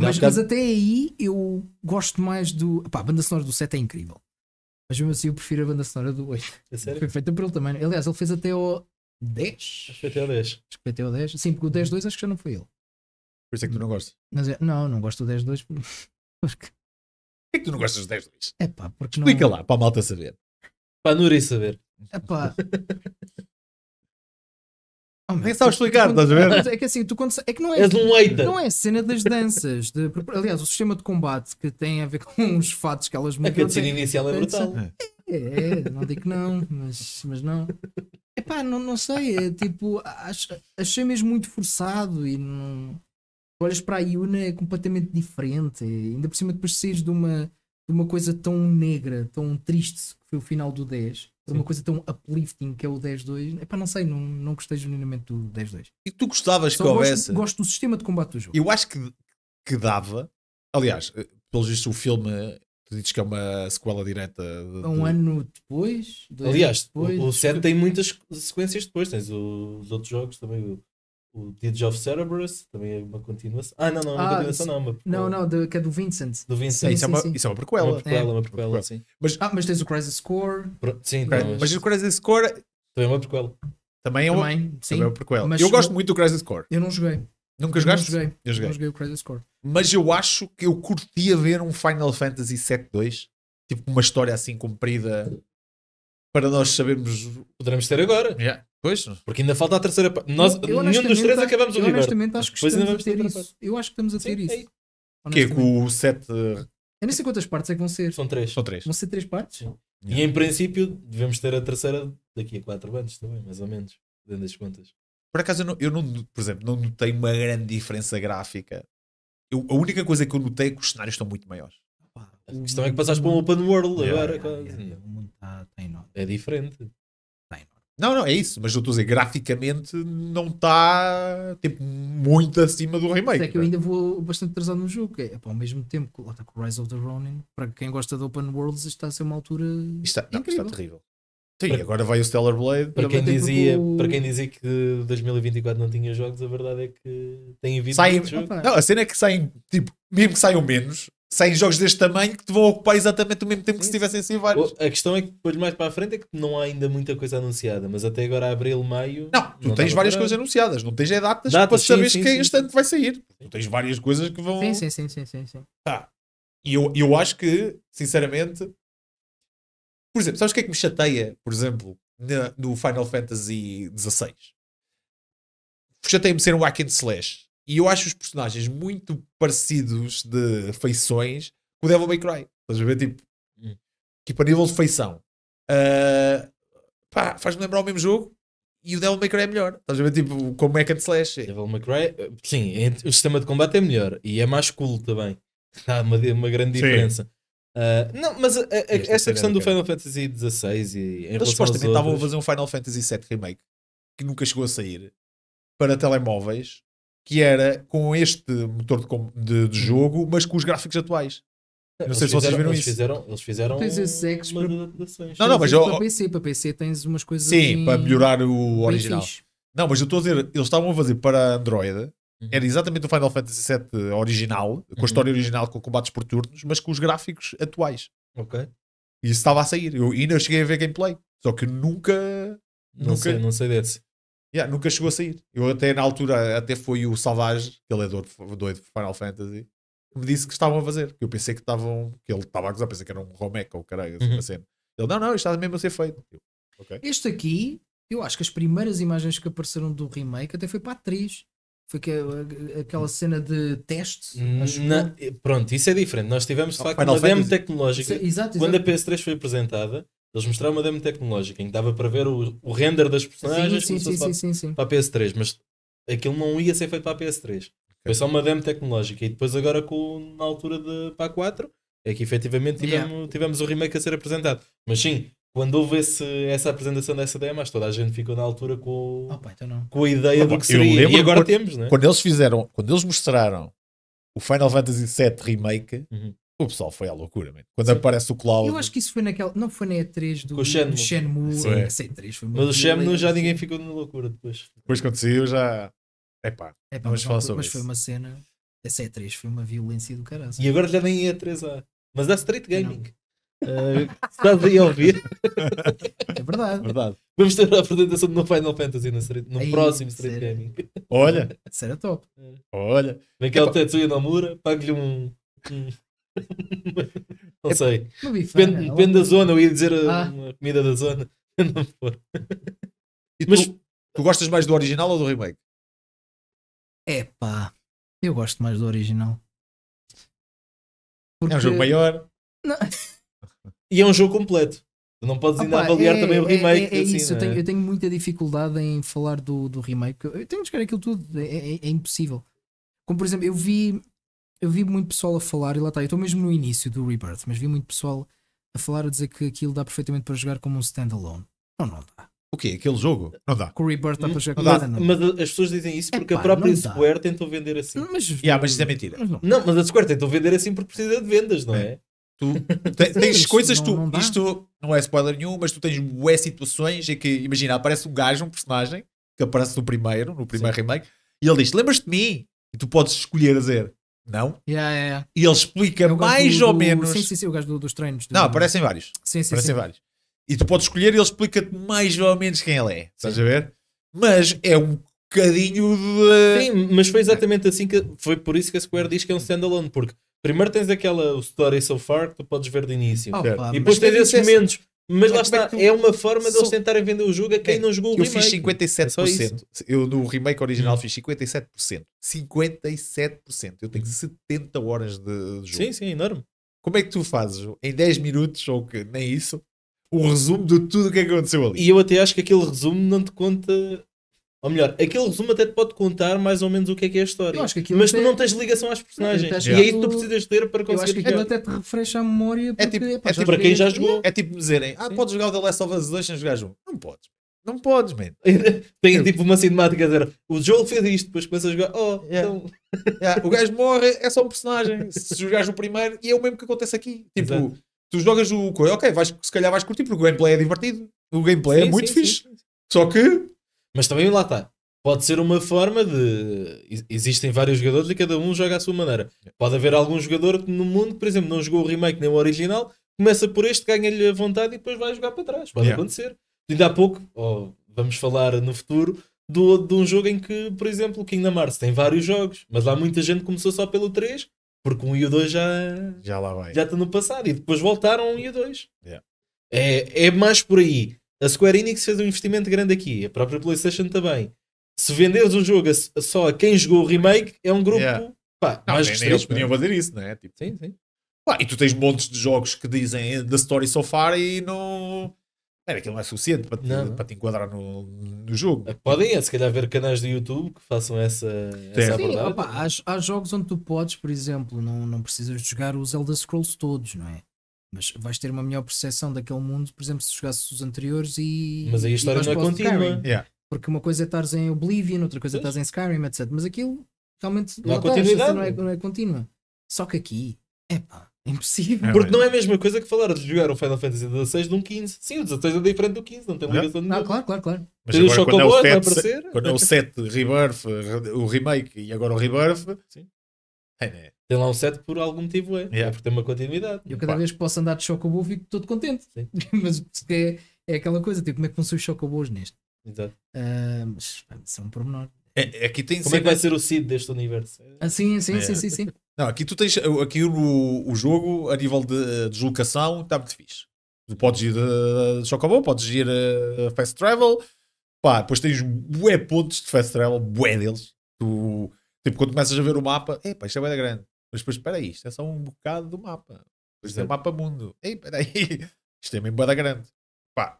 mas, mas até aí eu gosto mais do. Pá, a banda sonora do 7 é incrível. Mas mesmo assim eu prefiro a banda sonora do 8. É Foi feita por ele também. Né? Aliás, ele fez até o 10. Acho que foi até o 10. Acho que foi até o 10. Sim, porque o 10-2 acho que já não foi ele. Por isso é que tu não gostas. Mas, é, não, não gosto do 10-2 porque. Por que é que tu não gostas do 10-2? É pá, porque Explica não. Explica lá, para a malta saber. Para a Nuri saber. É pá. Oh, man, estava explicar, estás a ver? É que assim, tu quando. É que não é. um tipo, Não é cena das danças. De, aliás, o sistema de combate que tem a ver com os fatos que elas mudam. É a cutscene inicial é brutal. É, é, não digo que não, mas, mas não. Epá, não, não sei. É tipo, achei mesmo muito forçado e não. Tu olhas para a Yuna é completamente diferente. Ainda por cima, depois saís de uma de uma coisa tão negra, tão triste que foi o final do 10, Sim. uma coisa tão uplifting que é o 10-2. para não sei, não, não gostei genuinamente do 10-2. E tu gostavas Só que houvesse? Gosto, gosto, do sistema de combate do jogo. Eu acho que, que dava. Aliás, eh, pelo visto, o filme. Eh, tu dizes que é uma sequela direta. De, de... Um ano depois? Aliás, depois, o, o 7 tem muitas sequências depois. Tens os outros jogos também o Deeds of Cerberus, também é uma continuação. Ah, não, não, é uma ah, continuação não. É uma não, não, de, que é do Vincent. Do Vincent. Sim, isso, é uma, sim. isso é uma prequela. Uma prequela, é. uma prequela, é sim. Mas, ah, mas tens o Crisis Core. Sim, mas... mas o Crisis Core... Também é uma prequela. Também é uma, também, sim. Também é uma prequela. Mas eu gosto muito do Crisis Core. Eu não joguei. Nunca jogaste? Não joguei. Eu joguei. Não joguei o Crisis Core. Mas eu acho que eu curtia ver um Final Fantasy VII 2. Tipo, uma história assim comprida para nós sabermos. Poderemos ter agora. Yeah. Pois. Porque ainda falta a terceira parte. Nós, eu, nenhum dos três acabamos o livro. Honestamente, acho que estamos a ter isso. Eu acho que estamos a ter Sim, é isso. O Que é com o sete. Eu nem sei quantas partes é que vão ser. São três. São três. Vão ser três partes? Sim. E em princípio devemos ter a terceira daqui a quatro anos também, mais ou menos, dentro das contas. Por acaso eu não, eu não, por exemplo, não notei uma grande diferença gráfica. Eu, a única coisa que eu notei é que os cenários estão muito maiores. A questão é que passaste para um uhum. open world agora. quase. Tá, tá enorme. É diferente. Tá não, não, é isso. Mas eu estou a dizer, graficamente não está tipo, muito acima do remake. É que eu né? ainda vou bastante atrasado no jogo. É, pá, ao mesmo tempo, lá está com Rise of the Ronin. Para quem gosta de Open Worlds, está a ser uma altura. Está, não, está terrível. Sim, para, agora vai o Stellar Blade. Para quem, dizia, o... para quem dizia que 2024 não tinha jogos, a verdade é que tem vindo. Saem, não, a cena é que saem, tipo, mesmo que saiam menos, 100 jogos deste tamanho que te vão ocupar exatamente o mesmo tempo que se tivessem assim vários. A questão é que depois mais para a frente é que não há ainda muita coisa anunciada, mas até agora abril, maio. Não, tu não tens várias coisas anunciadas, não tens é datas, datas para saberes que é instante vai sair. Tu tens várias coisas que vão. Sim, sim, sim, sim, sim. sim. Tá. e eu, eu acho que, sinceramente, por exemplo, sabes o que é que me chateia, por exemplo, na, no Final Fantasy XVI? Chateia-me ser um hack and slash. E eu acho os personagens muito parecidos de feições com o Devil May Cry. Estás a ver? Tipo, hum. tipo a nível de feição. Uh, pá, faz-me lembrar o mesmo jogo e o Devil May Cry é melhor. Estás a ver? Tipo, como é que slash. Devil May Cry, eh, sim, o sistema de combate é melhor e é mais cool também. Há uma, uma grande diferença. Uh, não, mas a, a, esta questão do Final Fantasy XVI e em Eles supostamente estavam a fazer um Final Fantasy VII Remake que nunca chegou a sair para telemóveis que era com este motor de, de, de uhum. jogo, mas com os gráficos atuais. É, não eles sei se vocês viram eles isso. Fizeram, eles fizeram tens esses ex para... Não, não, mas eu... para PC, para PC tens umas coisas Sim, para melhorar o original. Não, mas eu estou a dizer, eles estavam a fazer para Android, uhum. era exatamente o Final Fantasy VII original, com a uhum. história original, com combates por turnos, mas com os gráficos atuais. Ok. E isso estava a sair. Eu ainda cheguei a ver gameplay. Só que nunca. Não nunca... sei, não sei desse. Yeah, nunca chegou a sair. Eu até na altura, até foi o Salvage, que ele é doido, de por Final Fantasy, que me disse que estavam a fazer. eu pensei que estavam, que ele estava a gozar, pensei que era um Romeco ou caralho, assim, uhum. uma cena. Ele, não, não, isto está mesmo a ser feito. Eu, okay. Este aqui, eu acho que as primeiras imagens que apareceram do remake até foi para a atriz. Foi que, aquela hum. cena de teste. Hum, na, pronto, isso é diferente. Nós tivemos de ah, facto Final uma Fantasy. demo tecnológica. Exato, é, exato. Quando a PS3 foi apresentada, eles mostraram uma demo tecnológica em que dava para ver o, o render das personagens sim, sim, sim, sim, sim. para a PS3, mas aquilo não ia ser feito para a PS3. Foi só uma demo tecnológica. E depois, agora com, na altura de, para a 4, é que efetivamente tivemos, yeah. tivemos o remake a ser apresentado. Mas sim, quando houve esse, essa apresentação dessa demo, acho que toda a gente ficou na altura com, oh, ah, pai, então com a ideia ah, do que seria. E agora quando, temos, né? Quando eles fizeram, quando eles mostraram o Final Fantasy VII Remake, uhum. O pessoal foi à loucura, Quando Sim. aparece o Cloud. Eu acho que isso foi naquela. Não foi na E3 do, do Shenmue. Shenmue. Sim, é. foi Mas o Shenmue já ninguém ficou na loucura depois. Depois que saiu já. é pá, mas Mas foi uma cena. Essa E3 é foi uma violência do caralho. E agora já nem é E3A. Mas é Street Gaming. Uh, estás aí a ouvir? É verdade. verdade. Vamos ter a apresentação do Final Fantasy no, street, no próximo Street sério? Gaming. Olha. será era top. É. Olha. Vem cá o Tetsuya Nomura, pague-lhe um, não é, sei. depende, é? depende da zona, eu ia dizer uh, ah. comida da zona. Não for. Tu, Mas tu gostas mais do original ou do remake? É pá, eu gosto mais do original. Porque... É um jogo maior. Não. E é um jogo completo. Não podes ainda Opa, avaliar é, também o é, remake. É, é, é assim, isso, eu tenho, é? eu, tenho, muita dificuldade em falar do, do remake. Eu tenho de chegar aquilo tudo, é, impossível. Como por exemplo, eu vi eu vi muito pessoal a falar, e lá está, eu estou mesmo no início do Rebirth, mas vi muito pessoal a falar a dizer que aquilo dá perfeitamente para jogar como um standalone. Não, não dá. O quê? Aquele jogo? Não dá. Com o Rebirth dá para jogar mas, nada, mas as pessoas dizem isso porque Epá, a própria Square tentou vender assim. Mas, yeah, mas isso é mentira. Mas não. não. mas a Square tentou vender assim porque precisa de vendas, não é? é. Tu tens, tens coisas, não, tu, não isto não é spoiler nenhum, mas tu tens bué situações em que, imagina, aparece um gajo, um personagem, que aparece no primeiro, no primeiro Sim. remake, e ele diz: Lembras-te de mim? E tu podes escolher dizer: não? Yeah, yeah, yeah. E ele explica é mais do, ou do, menos. Sim, sim, sim, o gajo do, dos treinos. Não, aparecem vários. Sim, sim. Aparecem sim. vários. E tu podes escolher e ele explica-te mais ou menos quem ele é. Estás a ver? Mas é um bocadinho de. Sim, mas foi exatamente assim que. Foi por isso que a Square diz que é um standalone, porque primeiro tens aquela Story So Far que tu podes ver de início. Oh, e depois tens esses momentos. Mas é lá está, tu... é uma forma de eles tentarem vender o jogo a quem é, não jogou o eu remake. Eu fiz 57%. É eu no remake original hum. fiz 57%. 57%. Eu tenho 70 hum. horas de, jogo. Sim, sim, enorme. Como é que tu fazes em 10 minutos, ou que nem isso, o resumo de tudo o é que aconteceu ali? E eu até acho que aquele resumo não te conta ou melhor, aquele resumo até te pode contar mais ou menos o que é que é a história. mas tu não tens ligação às personagens. E aí é tu precisas ler para conseguir. Eu acho que aquilo até te refresca a memória. É porque, é tipo, é, é tipo para quem já jogou. É tipo dizerem: Ah, Sim. podes jogar o The Last of Us 2 sem jogar jogo. Não podes. Não podes, man. Tem tipo uma cinemática a dizer: O Joel fez isto, depois começa a jogar. Oh, yeah. então. yeah. O gajo morre, é só um personagem. Se jogares o primeiro, e é o mesmo que acontece aqui. Tipo. Exato. Tu jogas o ok, vais, se calhar vais curtir porque o gameplay é divertido. O gameplay sim, é muito sim, fixe. Só que mas também lá está. Pode ser uma forma de. Existem vários jogadores e cada um joga à sua maneira. Pode haver algum jogador no mundo que, por exemplo, não jogou o remake nem o original, começa por este, ganha-lhe a vontade e depois vai jogar para trás. Pode yeah. acontecer. Ainda há pouco, ou vamos falar no futuro, do, de um jogo em que, por exemplo, o Kingdom Hearts tem vários jogos, mas lá muita gente começou só pelo 3, porque um e o 2 já, já, lá vai. já está no passado e depois voltaram um e o 2. Yeah. É, é mais por aí. A Square Enix fez um investimento grande aqui, a própria PlayStation também. Se venderes um jogo só a quem jogou o remake, é um grupo. Yeah. Pá, não, mais nem, eles podiam fazer isso, não é? Tipo, sim, sim. Pá, e tu tens montes de jogos que dizem eh, The Story So Far e não. Era aquilo não é suficiente para te, não, não. Para te enquadrar no, no jogo. Eh, podem, é, se calhar, ver canais do YouTube que façam essa, sim. essa Sim, opa, há, há, jogos onde tu podes, por exemplo, não, não precisas de jogar os Elder Scrolls todos, não é? Mas vais ter uma melhor percepção daquele mundo, por exemplo, se jogasses os anteriores e. Mas aí a história não é contínua. Yeah. Porque uma coisa é estares em Oblivion, outra coisa é estar em Skyrim, etc. Mas aquilo realmente não, há assim, continuidade. Não é, não é contínua. Só que aqui, é impossível. É, Porque não é a mesma coisa que falar de jogar o Final Fantasy XVI de um 15. Sim, o 16 é diferente do 15, não tem ligação nenhuma. Ah, claro, claro, claro. Mas agora, o quando, é o 7, aparecer... quando é o 7 Rebirth, eh, o remake e agora o Rebirth, Sim. É, né, tem lá um set por algum motivo é. Yeah. É porque tem uma continuidade. Eu cada Pá. vez que posso andar de Chocobo fico todo contente. mas é, é aquela coisa, tipo, como é que funcionam os Chocobos neste? Exato. Uh, mas são é um pormenor. É, aqui é tem Como é que vai ser o seed deste universo? Ah, sim, sim, é. sim, sim, sim. Não, aqui tu tens aqui o, o jogo a nível eh, de deslocação está muito fixe. Tu podes ir a eh, Chocobo, podes ir a eh, Fast Travel, pá, depois tens bué pontos de Fast Travel, bué deles. Tu, tipo, quando começas a ver o mapa, é pá, isto é bué grande. Mas depois, espera aí, isto é só um bocado do mapa. Isto é, o mapa mundo. Ei, espera aí, isto é mesmo boda grande. Pá.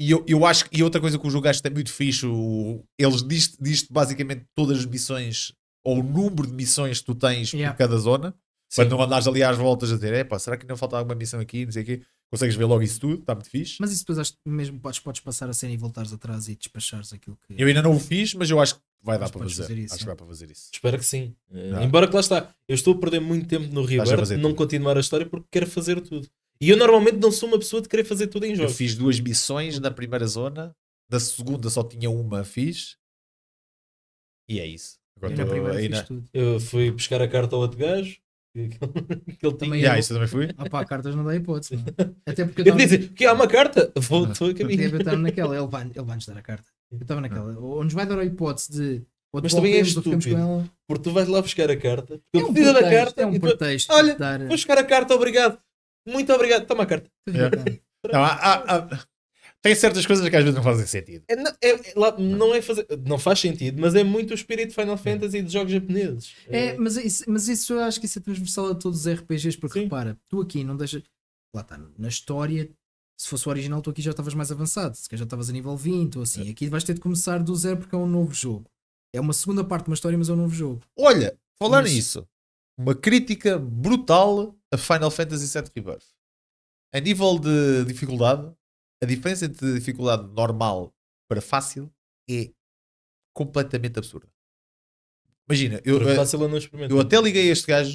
E eu, eu acho que, e outra coisa que o jogo acho que é muito fixe, o, eles diz, te basicamente todas as missões, ou o número de missões que tu tens yeah. por cada zona, Sim. para não andares ali às voltas a dizer, pá, será que não falta alguma missão aqui, não sei o quê. Consegues ver logo isso tudo, está muito fixe. Mas isso depois acho que mesmo podes, podes passar a cena e voltares atrás e despachares aquilo que. Eu ainda não o fiz, mas eu acho que vai dar para fazer. fazer isso, acho que dá para fazer isso. Espero que sim. Eh, embora que lá está, eu estou a perder muito tempo no Rebirth, não tudo. continuar a história porque quero fazer tudo. E eu normalmente não sou uma pessoa de querer fazer tudo em jogo Eu fiz duas missões na primeira zona, da segunda só tinha uma, fiz. E é isso. Agora eu, na primeira aí, fiz na... tudo. eu fui buscar a carta ao outro gajo, que, ele também Yeah, isso também fui. Ah pá, cartas não dá hipótese. Não. Até porque eu estava. Dizem, porque há é uma carta, vou, estou a caminho. Eu estava naquela, ele vai, ele vai nos dar a carta. Eu estava naquela, ah. ou nos vai dar a hipótese de. Mas também é estúpido, porque tu vais lá buscar a carta, porque é um da carta. É um pretexto. Tu, olha, dar... vou buscar a carta, obrigado. Muito obrigado, toma a carta. É. Não, há, há, tem certas coisas que às vezes não fazem sentido. É, não, é, lá, não, é fazer, não faz sentido, mas é muito o espírito de Final Fantasy e de jogos japoneses. É, mas, isso, mas isso eu acho que isso é transversal a todos os RPGs, porque Sim. repara, tu aqui não deixas. Lá está, na história, se fosse o original, tu aqui já estavas mais avançado, se calhar já estavas a nível 20 ou assim. É. Aqui vais ter de começar do zero porque é um novo jogo. É uma segunda parte de uma história, mas é um novo jogo. Olha, falar mas... nisso, uma crítica brutal a Final Fantasy VII Rebirth. A nível de dificuldade, a diferença entre dificuldade normal para fácil é completamente absurda. Imagina, eu, eh, fácil eu, não eu até liguei a este gajo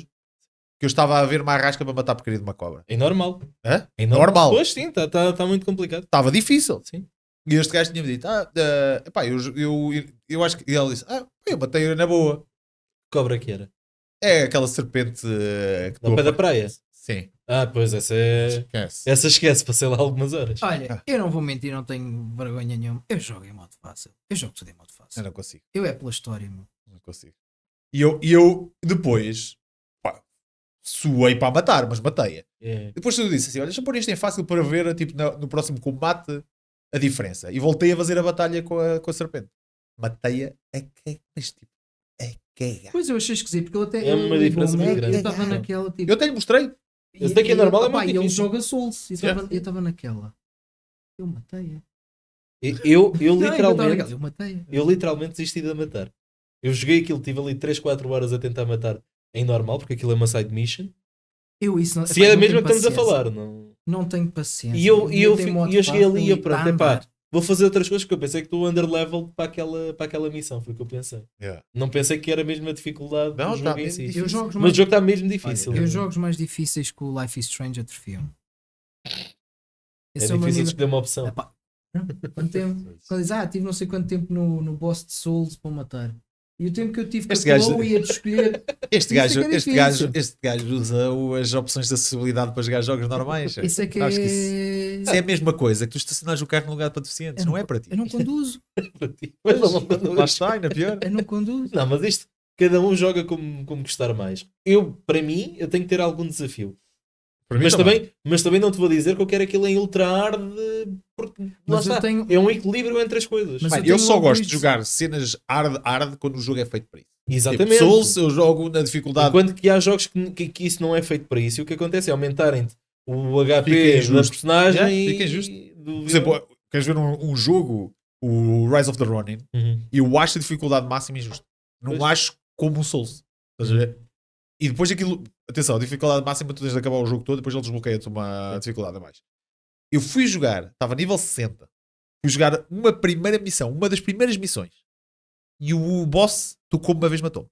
que eu estava a ver uma arrasca é para matar porcaria de uma cobra. É normal. Hã? É normal. normal. Pois sim, está tá, tá muito complicado. Estava difícil. Sim. E este gajo tinha-me dito: ah, uh, epá, eu, eu, eu, eu acho que. E ele disse: ah, eu matei na boa. Cobra que era? É aquela serpente. Uh, que no pé da praia. Sim. Ah, pois, essa é. Esquece. Essa esquece, passei lá algumas horas. Olha, eu não vou mentir, não tenho vergonha nenhuma. Eu jogo em modo fácil. Eu jogo tudo em modo fácil. Eu não consigo. Eu é pela história, meu. Não consigo. E eu, e eu depois, pá, suei para matar, mas matei-a. É. Depois tu disse assim: olha, deixa eu pôr isto em fácil para ver, tipo, no, no, próximo combate, a diferença. E voltei a fazer a batalha com a, com a serpente. Matei-a a que mas tipo, a cagar. Pois eu achei esquisito, porque eu até. É uma diferença muito é grande. Eu naquela, tipo. Eu até lhe mostrei. Esse daqui é normal, é mais ele joga Souls. Eu estava naquela. Eu matei-a. Eu, eu, eu literalmente. eu, matei Eu literalmente desisti de matar. Eu joguei aquilo, tive ali 3, 4 horas a tentar matar em normal, porque aquilo é uma side mission. Eu isso não, Se é a mesma que estamos a falar, não. Não tenho paciência. E eu, e eu, eu, eu cheguei ali e pronto, pá vou fazer outras coisas, porque eu pensei que estou underlevel para aquela, para aquela missão, foi o que eu pensei. Yeah. Não pensei que era mesmo a dificuldade não, do jogo tá em si. Mas mais... o jogo está mesmo difícil. Olha, eu né? jogos mais difíceis que o Life is Strange atrofiam. É, é difícil escolher uma opção. quanto tempo? Quando diz, ah, tive não sei quanto tempo no, no boss de Souls para matar. E o tempo que eu tive este com gajo... e a escolher. Este é gajo, é este, gajo, este gajo usa as opções de acessibilidade para jogar jogos normais. isso é que, é... Isso, isso é a mesma coisa que tu estacionares o carro num lugar para deficientes. Não, não, é para ti. Eu não conduzo. É mas não, pior. Eu não conduzo. Não, mas isto, cada um joga como, como gostar mais. Eu, para mim, eu tenho que ter algum desafio. Mas também. também, mas também não te vou dizer que eu quero aquilo em ultra hard porque lá está. Tenho... é um equilíbrio entre as coisas. Mas Pai, eu, eu só gosto isso. de jogar cenas hard hard quando o jogo é feito para isso. Tipo, Exatamente. Tipo, Souls eu jogo na dificuldade. Quando que há jogos que, que, que, isso não é feito para isso, e o que acontece é aumentarem o HP da personagens yeah, fica injusto. Por exemplo, queres ver um, um, jogo, o Rise of the Ronin, uhum. eu acho a dificuldade máxima injusta. Não pois. acho como o Souls. Estás a ver? E depois aquilo. Atenção, dificuldade máxima, tu tens de acabar o jogo todo, depois ele desbloqueia-te uma dificuldade a mais. Eu fui jogar, estava nível 60. Fui jogar uma primeira missão, uma das primeiras missões. E o boss tocou-me uma vez matou-me.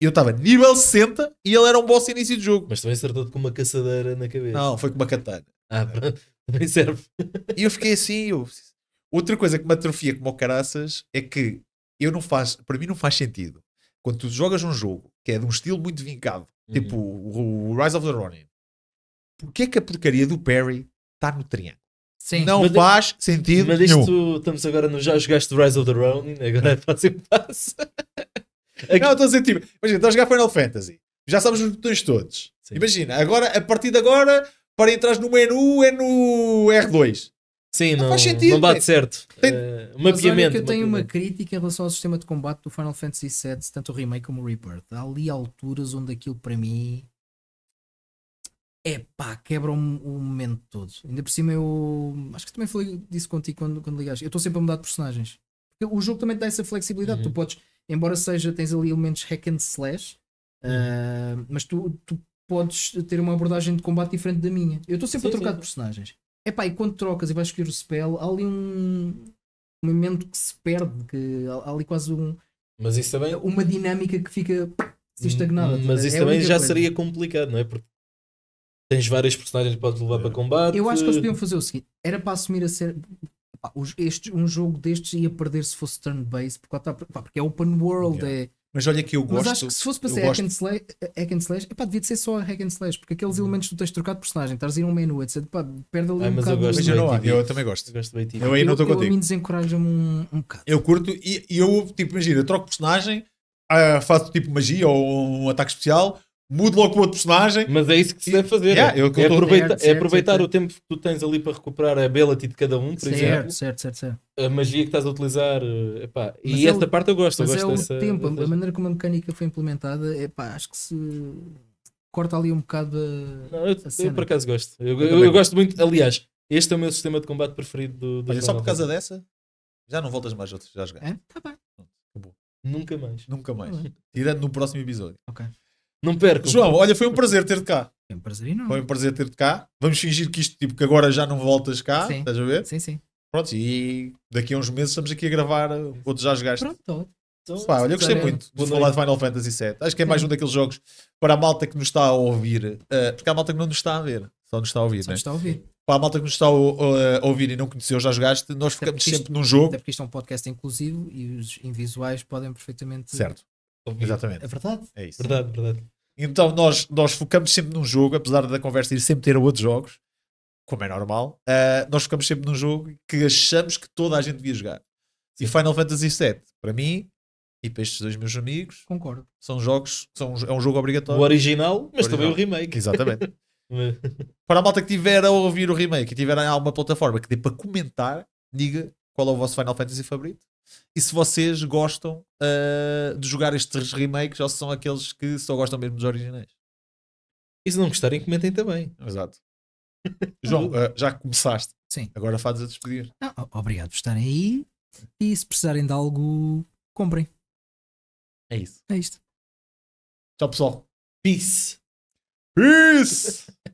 Eu estava nível 60 e ele era um boss início de jogo. Mas também acertou-te com uma caçadeira na cabeça. Não, foi com uma katana. Ah, pronto. Também serve. E eu fiquei assim. Eu... Outra coisa que me atrofia como caraças é que eu não faz, para mim não faz sentido. Quando tu jogas um jogo que é de um estilo muito vincado, uhum. tipo o, Rise of the Ronin. Porquê que a porcaria do Perry está no triângulo? Sim. Não mas é- faz de... sentido Mas é isto nenhum. estamos agora no já jogaste Rise of the Ronin, agora é fácil passo. Aqui... Não, estou a dizer, tipo, imagina, estás a jogar Final Fantasy, já sabes os botões todos. Sim. Imagina, agora, a partir de agora, para entrar no menu é no R2. Sim, não, não, sentido, não bate é. certo. Tem, uh, mapeamento. eu tenho uma crítica em relação ao sistema de combate do Final Fantasy VII, tanto o remake como o Rebirth. Há ali alturas onde aquilo para mim é pá, quebra o, o, momento todo. Ainda por cima eu acho que também falei disso contigo quando, quando ligaste. Eu estou sempre a mudar de personagens. o jogo também dá essa flexibilidade. Uhum. Tu podes, embora seja, tens ali elementos hack and slash, uhum. uh, mas tu, tu podes ter uma abordagem de combate diferente da minha. Eu estou sempre sim, a trocar sim. de personagens. Epá, e quando trocas e vais escolher o spell, há ali um, momento que se perde, que há ali quase um, mas isso também... uma dinâmica que fica estagnada. Mas isso é também já coisa. seria complicado, não é? Porque tens várias personagens que podes levar é. para combate. Eu acho que eles podiam fazer o seguinte: era para assumir a ser. Este, um jogo destes ia perder se fosse turn-based, porque, porque, é open world, yeah. é mas olha que eu gosto. Mas acho que se fosse para ser hack and slash, hack and slash epá, devia ser só hack and slash, porque aqueles uhum. elementos que tu tens trocado de personagem, estás a ir um menu, etc. Pá, perde ali ah, um mas bocado. Eu gosto mas eu, não, eu também gosto. Eu, gosto eu aí não estou contigo. Eu, a mim desencoraja-me um, um bocado. Eu curto e eu, tipo, imagina, eu troco personagem, ah, faço tipo magia ou um ataque especial, mude logo o outro personagem. Mas é isso que se deve fazer. Yeah, é, é, aproveita, certo, é aproveitar certo, o tempo que tu tens ali para recuperar a ability de cada um, por certo, exemplo. Certo, certo, certo. A magia que estás a utilizar. Eh, epá, e é esta o, parte eu gosto. Mas eu é gosto é o dessa, tempo, dessa... a maneira como a mecânica foi implementada, epá, acho que se corta ali um bocado a. Não, eu, a eu por acaso gosto. Eu, eu, eu, gosto muito, aliás, este é o meu sistema de combate preferido do, do Olha, só por causa dessa, já não voltas mais outros, já jogar. É? Tá bem. Nunca mais. Nunca mais. Tá Tirando no próximo episódio. Ok. Não perco. João, olha, foi um prazer ter-te cá. Foi um prazer enorme. Foi um prazer ter-te cá. Vamos fingir que isto, tipo, que agora já não voltas cá. Sim. Estás a ver? Sim, sim. Pronto, e daqui a uns meses estamos aqui a gravar outros já jogaste. Pronto, estou. Pá, olha, eu gostei muito de falar de Final Fantasy VII. Acho que é mais um daqueles jogos para a malta que nos está a ouvir, uh, porque há a malta que não nos está a ver, só nos está a ouvir. Só né? nos está a ouvir. Para a malta que nos está a, eh, ouvir e não conheceu, já jogaste, nós até ficamos isto, sempre num jogo. Até porque isto é um podcast inclusivo e os invisuais podem perfeitamente. Certo. Ouvir. Exatamente. É verdade. É isso. Verdade, verdade. Então nós, nós focamos sempre num jogo, apesar da conversa ir sempre ter a outros jogos, como é normal, uh, nós focamos sempre num jogo que achamos que toda a gente devia jogar. E Final Fantasy VII, para mim, e para estes dois meus amigos, concordo. São jogos, são, é um jogo obrigatório. O original, mas o original. também o remake. Exatamente. para a malta que tiver a ouvir o remake e tiver alguma plataforma que dê para comentar, diga qual é o vosso Final Fantasy favorito e se vocês gostam uh, de jogar estes remakes ou se são aqueles que só gostam mesmo dos originais. E se não gostarem, comentem também. Exato. João, uh, já começaste. Sim. Agora fazes a despedir. obrigado por estarem aí e se precisarem de algo, comprem. É isso. É isto. Tchau, pessoal. Peace. Peace!